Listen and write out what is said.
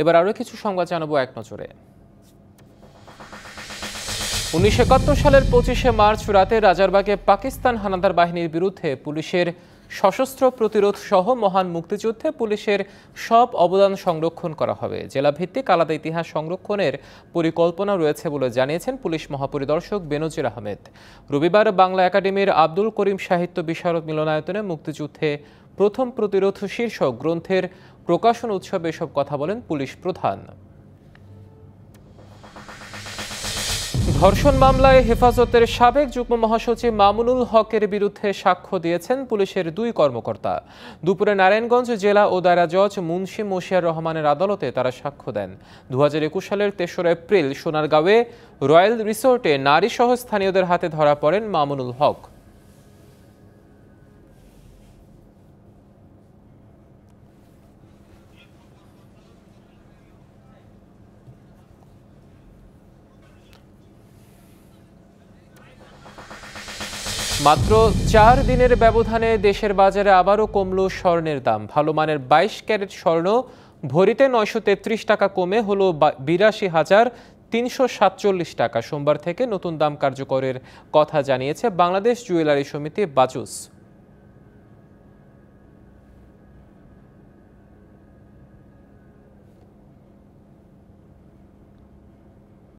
এবার আরও কিছু সংবাদ জানাবো এক নজরে উনিশশো সালের পঁচিশে মার্চ রাতে রাজারবাগে পাকিস্তান হানাদার বাহিনীর বিরুদ্ধে পুলিশের সশস্ত্র প্রতিরোধ সহ মহান মুক্তিযুদ্ধে পুলিশের সব অবদান সংরক্ষণ করা হবে জেলাভিত্তিক আলাদা ইতিহাস সংরক্ষণের পরিকল্পনা রয়েছে বলে জানিয়েছেন পুলিশ মহাপরিদর্শক বেনজির আহমেদ রবিবার বাংলা একাডেমির আব্দুল করিম সাহিত্য বিশারদ মিলনায়তনে মুক্তিযুদ্ধে প্রথম প্রতিরোধ শীর্ষক গ্রন্থের প্রকাশন উৎসবে এসব কথা বলেন পুলিশ প্রধান ধর্ষণ মামলায় হেফাজতের সাবেক যুগ্ম মহাসচিব মামুনুল হকের বিরুদ্ধে সাক্ষ্য দিয়েছেন পুলিশের দুই কর্মকর্তা দুপুরে নারায়ণগঞ্জ জেলা ও দায়রা জজ মুন্সি মশিয়ার রহমানের আদালতে তারা সাক্ষ্য দেন দু সালের তেসরা এপ্রিল সোনারগাঁওয়ে রয়্যাল রিসোর্টে নারীসহ স্থানীয়দের হাতে ধরা পড়েন মামুনুল হক মাত্র চার দিনের ব্যবধানে দেশের বাজারে আবারও কমল স্বর্ণের দাম ভালো মানের বাইশ ক্যারেট স্বর্ণ ভরিতে নয়শো তেত্রিশ টাকা কমে হলো বিরাশি হাজার তিনশো সাতচল্লিশ টাকা সোমবার থেকে নতুন দাম কার্যকরের কথা জানিয়েছে বাংলাদেশ জুয়েলারি সমিতি বাজুস